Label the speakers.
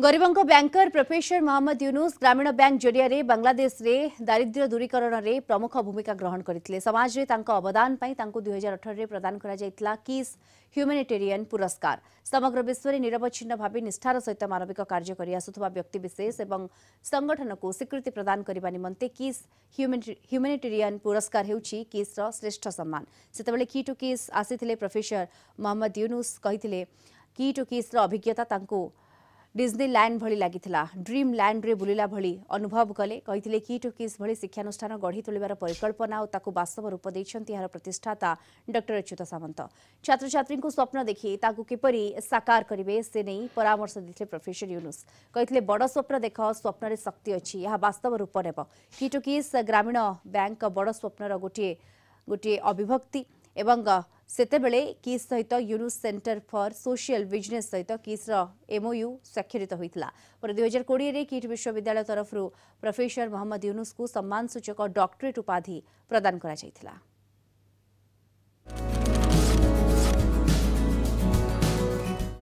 Speaker 1: गरीबों banker professor Mohammed Yunus ग्रामीण bank जरिया बांग्लादेश दारिद्र्य दूरीकरण में प्रमुख भूमिका ग्रहण करते समाज में अवदान दुई हजार अठर में प्रदान किस ह्यूमानिटेरियन पुरस्कार समग्र विश्व में निरवच्छिन्न भाव निष्ठार सहित मानविक कार्य करसुवा व्यक्तिशेष और संगठन को स्वीकृति प्रदान करने निम्ते किस ह्यूमानिटेरियन पुरस्कार होस्र श्रेष्ठ सम्मान से कि टू किस आसी प्रफेसर महम्मद यूनुस कही टू किस अभिज्ञता ଡିଜ୍ନି ଲ୍ୟାଣ୍ଡ ଭଳି ଲାଗିଥିଲା ଡ୍ରିମ୍ ଲ୍ୟାଣ୍ଡରେ ବୁଲିଲା ଭଳି ଅନୁଭବ କଲେ କହିଥିଲେ କିଟ୍ ଓ କିସ୍ ଭଳି ଶିକ୍ଷାନୁଷ୍ଠାନ ଗଢ଼ି ତୋଳିବାର ପରିକଳ୍ପନା ଓ ତାକୁ ବାସ୍ତବ ରୂପ ଦେଇଛନ୍ତି ଏହାର ପ୍ରତିଷ୍ଠାତା ଡକ୍ଟର ଅଚ୍ୟୁତ ସାମନ୍ତ ଛାତ୍ରଛାତ୍ରୀଙ୍କୁ ସ୍ୱପ୍ନ ଦେଖି ତାକୁ କିପରି ସାକାର କରିବେ ସେ ନେଇ ପରାମର୍ଶ ଦେଇଥିଲେ ପ୍ରଫେସର ୟୁନୁସ୍ କହିଥିଲେ ବଡ଼ ସ୍ୱପ୍ନ ଦେଖ ସ୍ୱପ୍ନରେ ଶକ୍ତି ଅଛି ଏହା ବାସ୍ତବ ରୂପ ନେବ କିଟ୍ ଓ କିସ୍ ଗ୍ରାମୀଣ ବ୍ୟାଙ୍କ ବଡ଼ ସ୍ୱପ୍ନର ଗୋଟିଏ ଗୋଟିଏ ଅଭିଭକ୍ତି ଏବଂ ସେତେବେଳେ କିସ୍ ସହିତ Yunus centre for social business ସହିତ କିସ୍ର ଏମ୍ଓୟୁ ସ୍ୱାକ୍ଷରିତ ହୋଇଥିଲା ପରେ ଦୁଇହଜାର କୋଡ଼ିଏରେ କିଟ୍ ବିଶ୍ୱବିଦ୍ୟାଳୟ ତରଫରୁ ପ୍ରଫେସର ମହମ୍ମଦ ୟୁନୁସ୍ଙ୍କୁ ସମ୍ମାନସୂଚକ ଡକ୍ଟରେଟ୍ ଉପାଧି ପ୍ରଦାନ କରାଯାଇଥିଲା